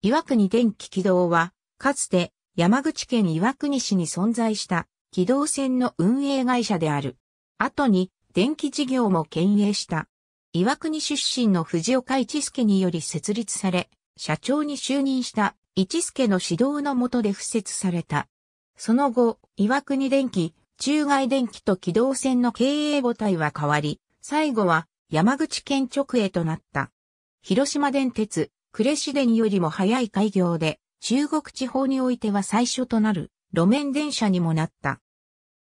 岩国電気軌道は、かつて山口県岩国市に存在した軌道線の運営会社である。後に電気事業も経営した。岩国出身の藤岡一助により設立され、社長に就任した一助の指導の下で付設された。その後、岩国電気、中外電気と軌道線の経営母体は変わり、最後は山口県直営となった。広島電鉄、呉市電よりも早い開業で、中国地方においては最初となる路面電車にもなった。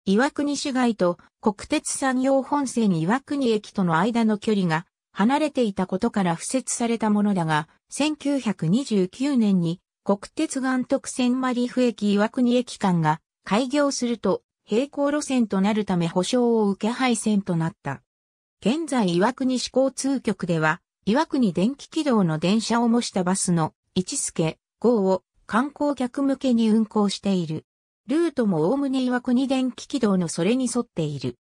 岩国市街と国鉄産業本線岩国駅との間の距離が離れていたことから付設されたものだが、1929年に国鉄岩徳線マリフ駅岩国駅間が開業すると平行路線となるため保証を受け配線となった。現在岩国市交通局では岩国電気軌道の電車を模したバスの、一助、号を観光客向けに運行している。ルートも概ね岩国電気軌道のそれに沿っている。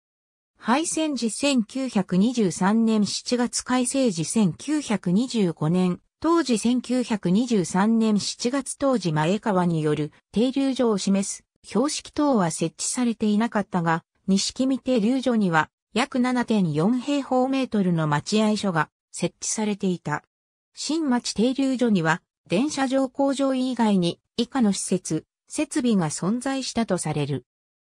廃線時1923年7月改正時1925年、当時1923年7月当時前川による停留所を示す標識等は設置されていなかったが、西君停留所には約7.4平方メートルの待合所が設置されていた。新町停留所には、電車乗降場以外に以下の施設、設備が存在したとされる。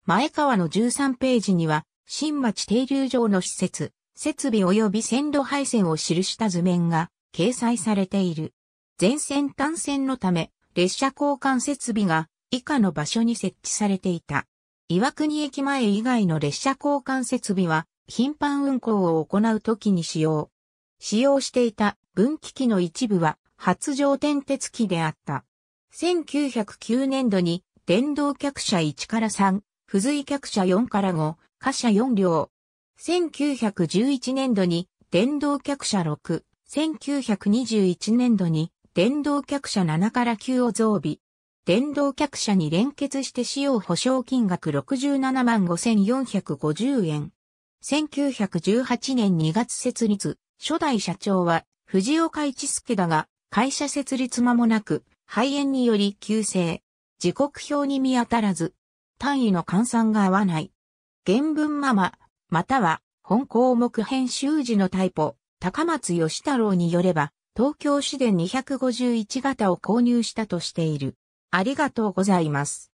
前川の13ページには、新町停留場の施設、設備及び線路配線を記した図面が掲載されている。全線単線のため、列車交換設備が以下の場所に設置されていた。岩国駅前以外の列車交換設備は、頻繁運行を行う時に使用。使用していた分岐器の一部は発情転鉄器であった。1909年度に電動客車1から3、付随客車4から5、貨車4両。1911年度に電動客車6、1921年度に電動客車7から9を増備。電動客車に連結して使用保証金額67万5450円。1918年2月設立、初代社長は藤岡一助だが、会社設立間もなく、肺炎により急性。時刻表に見当たらず、単位の換算が合わない。原文ママ、または本項目編集時のタイプ、高松義太郎によれば、東京市電251型を購入したとしている。ありがとうございます。